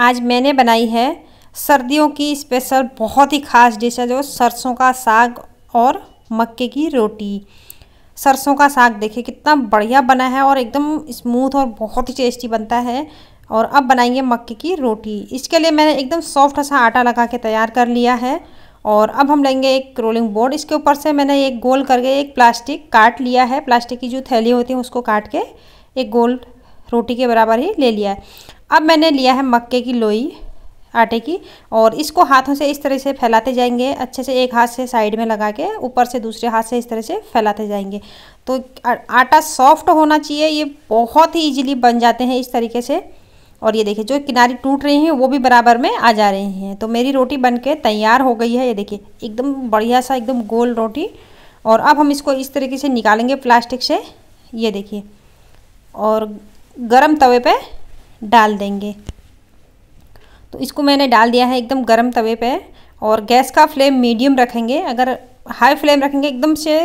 आज मैंने बनाई है सर्दियों की स्पेशल बहुत ही ख़ास डिश है जो सरसों का साग और मक्के की रोटी सरसों का साग देखिए कितना बढ़िया बना है और एकदम स्मूथ और बहुत ही टेस्टी बनता है और अब बनाएंगे मक्के की रोटी इसके लिए मैंने एकदम सॉफ्ट सा आटा लगा के तैयार कर लिया है और अब हम लेंगे एक रोलिंग बोर्ड इसके ऊपर से मैंने एक गोल करके एक प्लास्टिक काट लिया है प्लास्टिक की जो थैली होती है उसको काट के एक गोल रोटी के बराबर ही ले लिया है अब मैंने लिया है मक्के की लोई आटे की और इसको हाथों से इस तरह से फैलाते जाएंगे अच्छे से एक हाथ से साइड में लगा के ऊपर से दूसरे हाथ से इस तरह से फैलाते जाएंगे तो आटा सॉफ्ट होना चाहिए ये बहुत ही इजीली बन जाते हैं इस तरीके से और ये देखिए जो किनारी टूट रही हैं वो भी बराबर में आ जा रही हैं तो मेरी रोटी बन के तैयार हो गई है ये देखिए एकदम बढ़िया सा एकदम गोल रोटी और अब हम इसको इस तरीके से निकालेंगे प्लास्टिक से ये देखिए और गर्म तवे पर डाल देंगे तो इसको मैंने डाल दिया है एकदम गर्म तवे पे और गैस का फ्लेम मीडियम रखेंगे अगर हाई फ्लेम रखेंगे एकदम से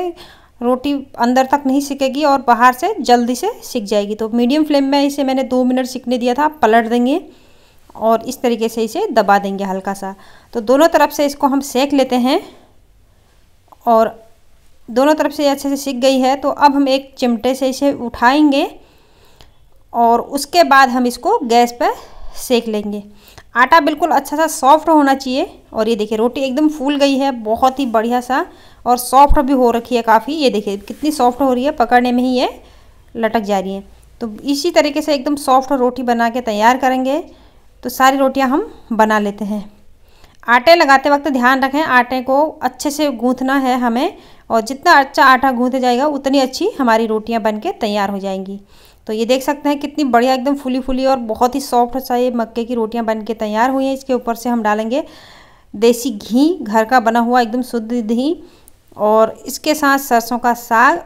रोटी अंदर तक नहीं सिकेगी और बाहर से जल्दी से सिक जाएगी तो मीडियम फ्लेम में इसे मैंने दो मिनट सिकने दिया था पलट देंगे और इस तरीके से इसे दबा देंगे हल्का सा तो दोनों तरफ से इसको हम सेक लेते हैं और दोनों तरफ से अच्छे से सिक गई है तो अब हम एक चिमटे से इसे उठाएंगे और उसके बाद हम इसको गैस पर सेक लेंगे आटा बिल्कुल अच्छा सा सॉफ्ट होना चाहिए और ये देखिए रोटी एकदम फूल गई है बहुत ही बढ़िया सा और सॉफ्ट भी हो रखी है काफ़ी ये देखिए कितनी सॉफ्ट हो रही है पकड़ने में ही ये लटक जा रही है तो इसी तरीके से एकदम सॉफ्ट रोटी बना के तैयार करेंगे तो सारी रोटियां हम बना लेते हैं आटे लगाते वक्त ध्यान रखें आटे को अच्छे से गूँथना है हमें और जितना अच्छा आटा गूँथ जाएगा उतनी अच्छी हमारी रोटियाँ बन के तैयार हो जाएंगी तो ये देख सकते हैं कितनी बढ़िया एकदम फुली फुली और बहुत ही सॉफ्ट सा ये मक्के की रोटियां बनके तैयार हुई हैं इसके ऊपर से हम डालेंगे देसी घी घर का बना हुआ एकदम शुद्ध घी और इसके साथ सरसों का साग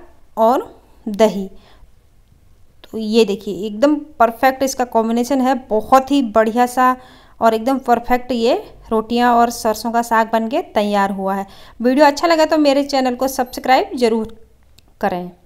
और दही तो ये देखिए एकदम परफेक्ट इसका कॉम्बिनेशन है बहुत ही बढ़िया सा और एकदम परफेक्ट ये रोटियां और सरसों का साग बन के तैयार हुआ है वीडियो अच्छा लगा तो मेरे चैनल को सब्सक्राइब ज़रूर करें